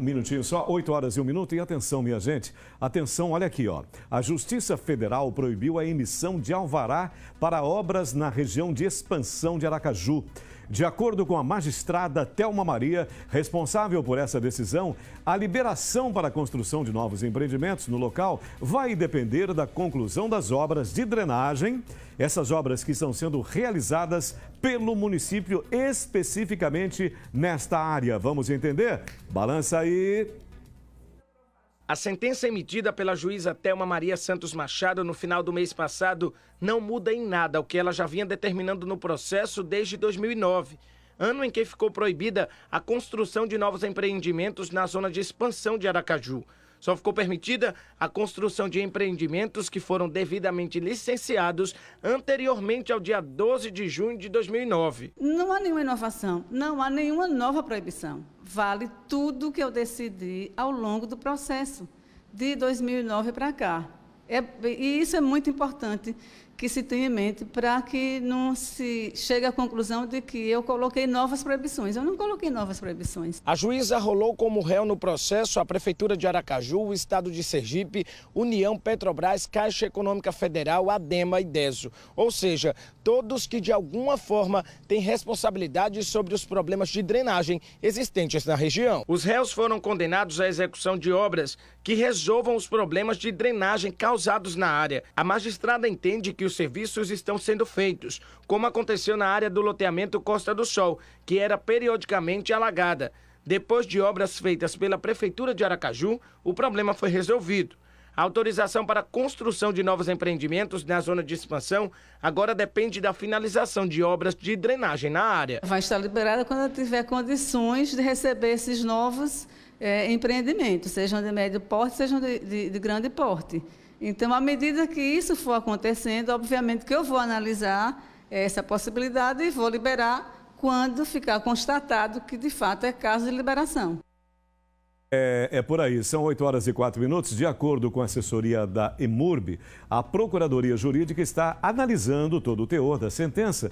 Um minutinho só, 8 horas e 1 minuto. E atenção, minha gente. Atenção, olha aqui, ó. A Justiça Federal proibiu a emissão de alvará para obras na região de expansão de Aracaju. De acordo com a magistrada Thelma Maria, responsável por essa decisão, a liberação para a construção de novos empreendimentos no local vai depender da conclusão das obras de drenagem, essas obras que estão sendo realizadas pelo município especificamente nesta área. Vamos entender? Balança aí. A sentença é emitida pela juíza Thelma Maria Santos Machado no final do mês passado não muda em nada o que ela já vinha determinando no processo desde 2009, ano em que ficou proibida a construção de novos empreendimentos na zona de expansão de Aracaju. Só ficou permitida a construção de empreendimentos que foram devidamente licenciados anteriormente ao dia 12 de junho de 2009. Não há nenhuma inovação, não há nenhuma nova proibição. Vale tudo o que eu decidi ao longo do processo, de 2009 para cá. É, e isso é muito importante que se tem em mente para que não se chegue à conclusão de que eu coloquei novas proibições. Eu não coloquei novas proibições. A juíza rolou como réu no processo a Prefeitura de Aracaju, o Estado de Sergipe, União Petrobras, Caixa Econômica Federal, ADEMA e DESO. Ou seja, todos que de alguma forma têm responsabilidade sobre os problemas de drenagem existentes na região. Os réus foram condenados à execução de obras que resolvam os problemas de drenagem causados na área. A magistrada entende que os os serviços estão sendo feitos, como aconteceu na área do loteamento Costa do Sol, que era periodicamente alagada. Depois de obras feitas pela Prefeitura de Aracaju, o problema foi resolvido. A autorização para a construção de novos empreendimentos na zona de expansão agora depende da finalização de obras de drenagem na área. Vai estar liberada quando tiver condições de receber esses novos é, empreendimentos, sejam de médio porte, sejam de, de, de grande porte. Então, à medida que isso for acontecendo, obviamente que eu vou analisar eh, essa possibilidade e vou liberar quando ficar constatado que de fato é caso de liberação. É, é, por aí, são 8 horas e 4 minutos. De acordo com a assessoria da EMURB, a Procuradoria Jurídica está analisando todo o teor da sentença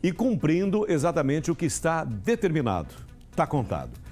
e cumprindo exatamente o que está determinado. Está contado.